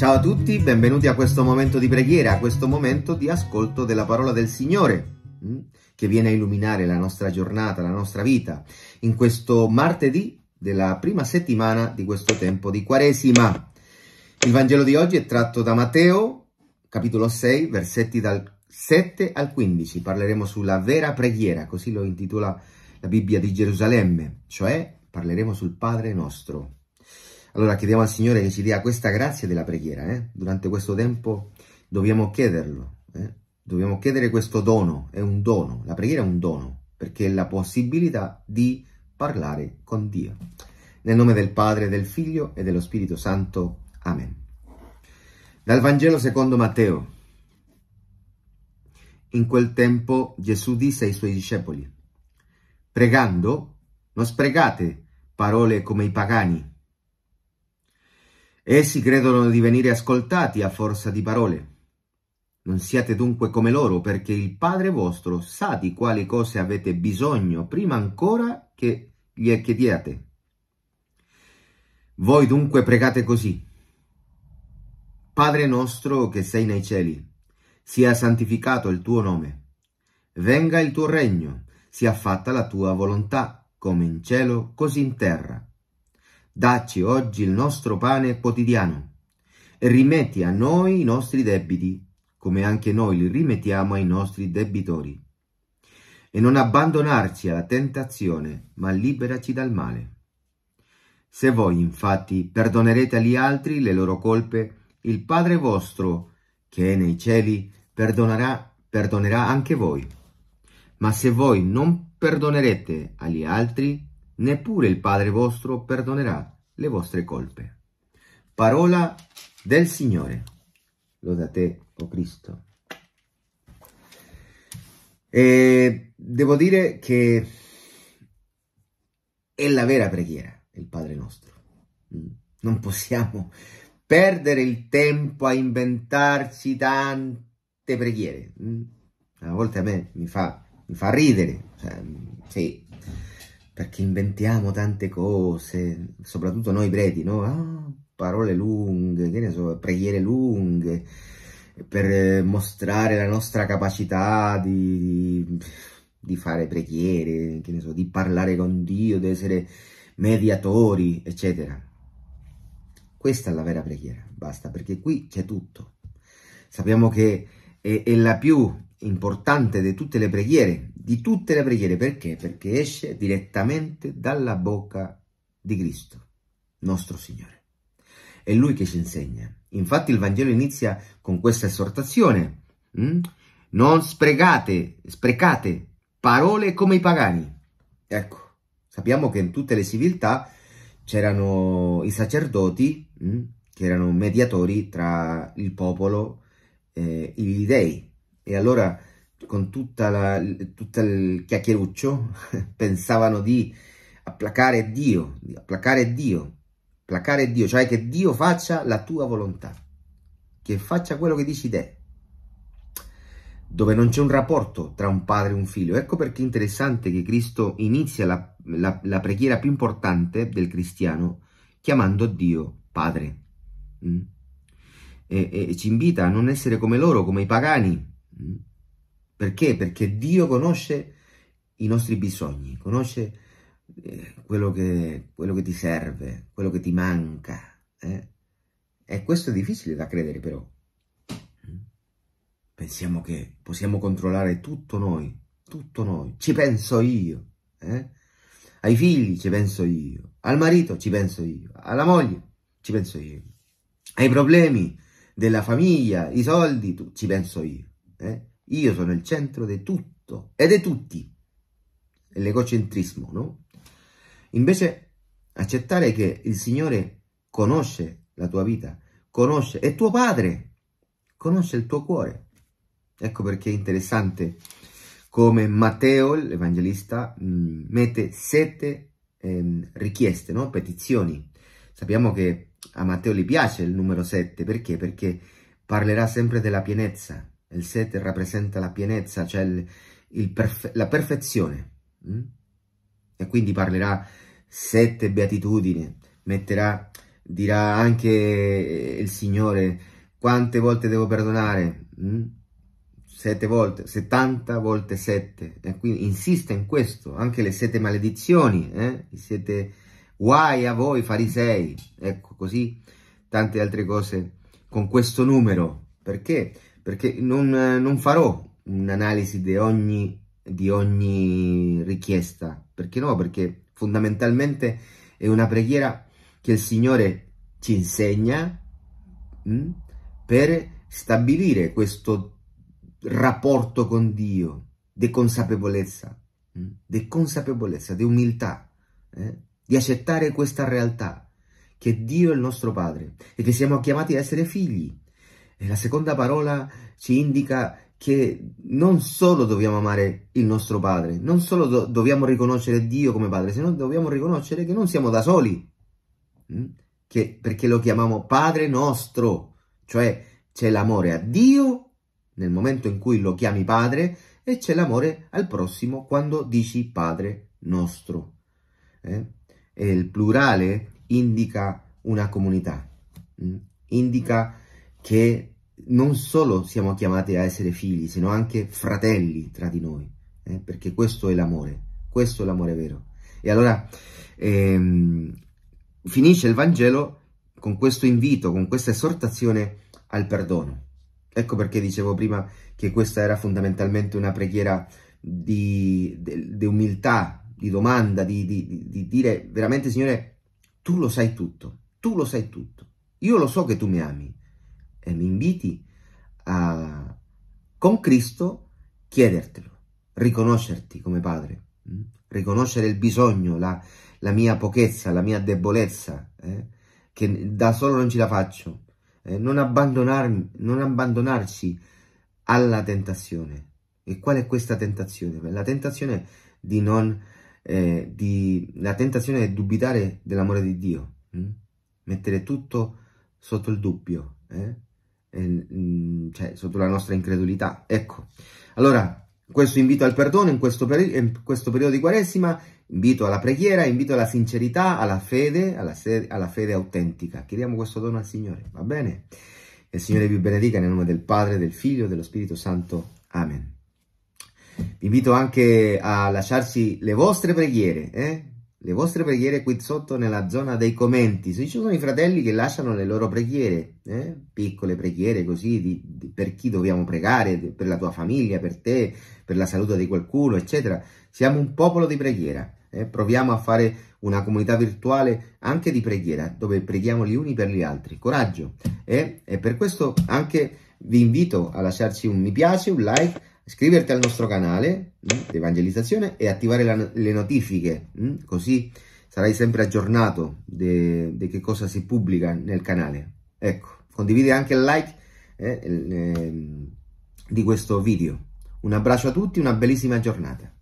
Ciao a tutti, benvenuti a questo momento di preghiera, a questo momento di ascolto della parola del Signore mm, che viene a illuminare la nostra giornata, la nostra vita, in questo martedì della prima settimana di questo tempo di Quaresima. Il Vangelo di oggi è tratto da Matteo, capitolo 6, versetti dal 7 al 15. Parleremo sulla vera preghiera, così lo intitola la Bibbia di Gerusalemme, cioè parleremo sul Padre nostro. Allora chiediamo al Signore che ci dia questa grazia della preghiera. Eh? Durante questo tempo dobbiamo chiederlo, eh? dobbiamo chiedere questo dono, è un dono, la preghiera è un dono, perché è la possibilità di parlare con Dio. Nel nome del Padre, del Figlio e dello Spirito Santo. Amen. Dal Vangelo secondo Matteo. In quel tempo Gesù disse ai suoi discepoli, pregando, non sprecate parole come i pagani, Essi credono di venire ascoltati a forza di parole. Non siate dunque come loro, perché il Padre vostro sa di quali cose avete bisogno prima ancora che gli chiediate. Voi dunque pregate così. Padre nostro che sei nei cieli, sia santificato il tuo nome. Venga il tuo regno, sia fatta la tua volontà, come in cielo, così in terra. Dacci oggi il nostro pane quotidiano e rimetti a noi i nostri debiti, come anche noi li rimettiamo ai nostri debitori. E non abbandonarci alla tentazione, ma liberaci dal male. Se voi infatti perdonerete agli altri le loro colpe, il Padre vostro, che è nei cieli, perdonerà, perdonerà anche voi. Ma se voi non perdonerete agli altri, neppure il Padre vostro perdonerà le vostre colpe. Parola del Signore. Lo da te, o oh Cristo. E devo dire che è la vera preghiera, il Padre nostro. Non possiamo perdere il tempo a inventarci tante preghiere. A volte a me mi fa, mi fa ridere. Cioè, sì, perché inventiamo tante cose, soprattutto noi preti, no? Ah, parole lunghe, che ne so, preghiere lunghe, per eh, mostrare la nostra capacità di, di fare preghiere, che ne so, di parlare con Dio, di essere mediatori, eccetera. Questa è la vera preghiera, basta, perché qui c'è tutto. Sappiamo che è, è la più importante di tutte le preghiere, di tutte le preghiere, perché? Perché esce direttamente dalla bocca di Cristo, nostro Signore. È Lui che ci insegna. Infatti il Vangelo inizia con questa esortazione. Mm? Non sprecate, sprecate parole come i pagani. Ecco, sappiamo che in tutte le civiltà c'erano i sacerdoti, mm? che erano mediatori tra il popolo eh, gli dei. E allora con la, tutto il chiacchieruccio pensavano di placare Dio, di placare Dio, placare Dio, cioè che Dio faccia la tua volontà, che faccia quello che dici te, dove non c'è un rapporto tra un padre e un figlio. Ecco perché è interessante che Cristo inizia la, la, la preghiera più importante del cristiano chiamando Dio Padre. Mm? e, e, ci invita a non essere come loro, come i pagani. Mm? Perché? Perché Dio conosce i nostri bisogni, conosce eh, quello che, quello che ti serve, quello che ti manca. Eh? E questo è difficile da credere però. Mm? Pensiamo che possiamo controllare tutto noi, tutto noi, ci penso io. Eh? Ai figli ci penso io, al marito ci penso io, alla moglie ci penso io, ai problemi della famiglia, i soldi, tu, ci penso io. Eh? Io sono il centro di tutto e di tutti. È l'egocentrismo, no? Invece accettare che il Signore conosce la tua vita, conosce, è tuo padre, conosce il tuo cuore. Ecco perché è interessante come Matteo, l'evangelista, mm, mette sette ehm, richieste, no? petizioni. Sappiamo che a Matteo gli piace il numero 7, perché? Perché parlerà sempre della pienezza, il 7 rappresenta la pienezza, cioè il, il perfe la perfezione, mm? e quindi parlerà sette beatitudini, metterà, dirà anche il Signore quante volte devo perdonare, mm? sette volte, 70 volte 7. e quindi insiste in questo, anche le sette maledizioni, eh? sette Guai a voi farisei, ecco così, tante altre cose con questo numero. Perché? Perché non, non farò un'analisi di ogni, di ogni richiesta. Perché no? Perché fondamentalmente è una preghiera che il Signore ci insegna mh, mm, per stabilire questo rapporto con Dio di consapevolezza, mm, di consapevolezza, di umiltà. Eh? di accettare questa realtà, che Dio è il nostro Padre e che siamo chiamati ad essere figli. E la seconda parola ci indica che non solo dobbiamo amare il nostro Padre, non solo do dobbiamo riconoscere Dio come Padre, se non dobbiamo riconoscere che non siamo da soli, mm? che, perché lo chiamiamo Padre nostro, cioè c'è l'amore a Dio nel momento in cui lo chiami Padre e c'è l'amore al prossimo quando dici Padre nostro. Eh? il plurale indica una comunità, mm? indica che non solo siamo chiamati a essere figli, sino anche fratelli tra di noi, eh? perché questo è l'amore, questo è l'amore vero. E allora ehm, finisce il Vangelo con questo invito, con questa esortazione al perdono. Ecco perché dicevo prima che questa era fondamentalmente una preghiera di, di, di umiltà, di domanda, di, di, di dire veramente Signore, tu lo sai tutto, tu lo sai tutto, io lo so che tu mi ami e mi inviti a, con Cristo, chiedertelo, riconoscerti come Padre, mm? riconoscere il bisogno, la, la mia pochezza, la mia debolezza, eh? che da solo non ce la faccio, eh? non, abbandonarmi, non abbandonarci alla tentazione. E qual è questa tentazione? La tentazione di non eh, di, la tentazione è dubitare dell'amore di Dio, mh? Mm? mettere tutto sotto il dubbio, eh? E, mh, mm, cioè sotto la nostra incredulità. Ecco, allora questo invito al perdono in questo, peri in questo periodo di Quaresima, invito alla preghiera, invito alla sincerità, alla fede, alla, alla fede autentica. Chiediamo questo dono al Signore, va bene? Il Signore vi benedica nel nome del Padre, del Figlio e dello Spirito Santo. Amen. Vi invito anche a lasciarci le vostre preghiere, eh? le vostre preghiere qui sotto nella zona dei commenti. Se ci sono i fratelli che lasciano le loro preghiere, eh? piccole preghiere così, di, di, per chi dobbiamo pregare, per la tua famiglia, per te, per la salute di qualcuno, eccetera. Siamo un popolo di preghiera. Eh? Proviamo a fare una comunità virtuale anche di preghiera, dove preghiamo gli uni per gli altri. Coraggio! Eh? E per questo anche vi invito a lasciarci un mi piace, un like iscriverti al nostro canale mm, di evangelizzazione e attivare la, le notifiche, mh? Mm, così sarai sempre aggiornato di che cosa si pubblica nel canale. Ecco, condividi anche il like eh, eh, di questo video. Un abbraccio a tutti, una bellissima giornata.